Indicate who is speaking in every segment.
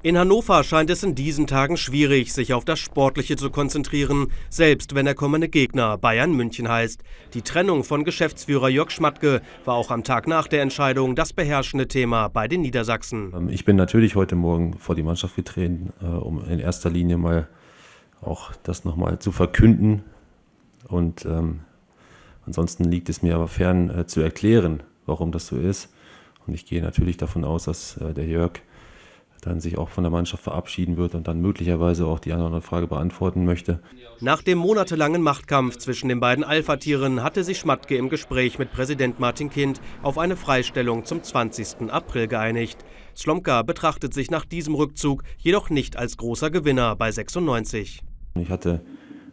Speaker 1: In Hannover scheint es in diesen Tagen schwierig, sich auf das Sportliche zu konzentrieren, selbst wenn der kommende Gegner Bayern München heißt. Die Trennung von Geschäftsführer Jörg Schmatke war auch am Tag nach der Entscheidung das beherrschende Thema bei den Niedersachsen.
Speaker 2: Ähm, ich bin natürlich heute Morgen vor die Mannschaft getreten, äh, um in erster Linie mal auch das nochmal zu verkünden. Und ähm, ansonsten liegt es mir aber fern äh, zu erklären, warum das so ist. Und ich gehe natürlich davon aus, dass äh, der Jörg dann sich auch von der Mannschaft verabschieden wird und dann möglicherweise auch die eine oder andere Frage beantworten möchte.
Speaker 1: Nach dem monatelangen Machtkampf zwischen den beiden Alpha-Tieren hatte sich Schmatke im Gespräch mit Präsident Martin Kind auf eine Freistellung zum 20. April geeinigt. Slomka betrachtet sich nach diesem Rückzug jedoch nicht als großer Gewinner bei 96.
Speaker 2: Ich hatte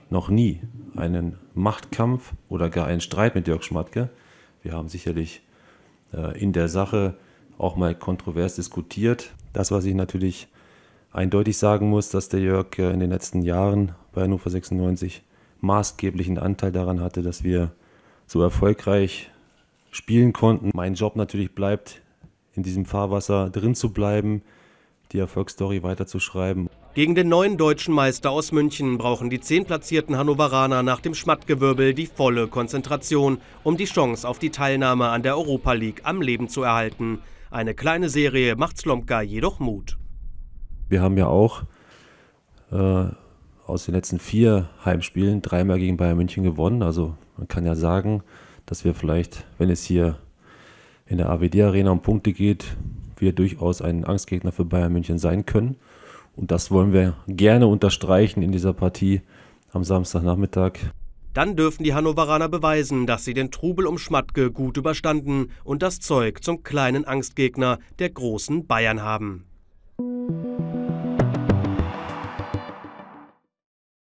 Speaker 2: noch nie einen Machtkampf oder gar einen Streit mit Jörg Schmatke. Wir haben sicherlich äh, in der Sache auch mal kontrovers diskutiert. Das, was ich natürlich eindeutig sagen muss, dass der Jörg in den letzten Jahren bei Hannover 96 maßgeblichen Anteil daran hatte, dass wir so erfolgreich spielen konnten. Mein Job natürlich bleibt, in diesem Fahrwasser drin zu bleiben, die Erfolgsstory weiterzuschreiben.
Speaker 1: Gegen den neuen deutschen Meister aus München brauchen die zehn platzierten Hannoveraner nach dem Schmattgewirbel die volle Konzentration, um die Chance auf die Teilnahme an der Europa League am Leben zu erhalten. Eine kleine Serie macht Slomka jedoch Mut.
Speaker 2: Wir haben ja auch äh, aus den letzten vier Heimspielen dreimal gegen Bayern München gewonnen. Also man kann ja sagen, dass wir vielleicht, wenn es hier in der AWD-Arena um Punkte geht, wir durchaus ein Angstgegner für Bayern München sein können. Und das wollen wir gerne unterstreichen in dieser Partie am Samstagnachmittag.
Speaker 1: Dann dürfen die Hannoveraner beweisen, dass sie den Trubel um Schmatke gut überstanden und das Zeug zum kleinen Angstgegner der großen Bayern haben.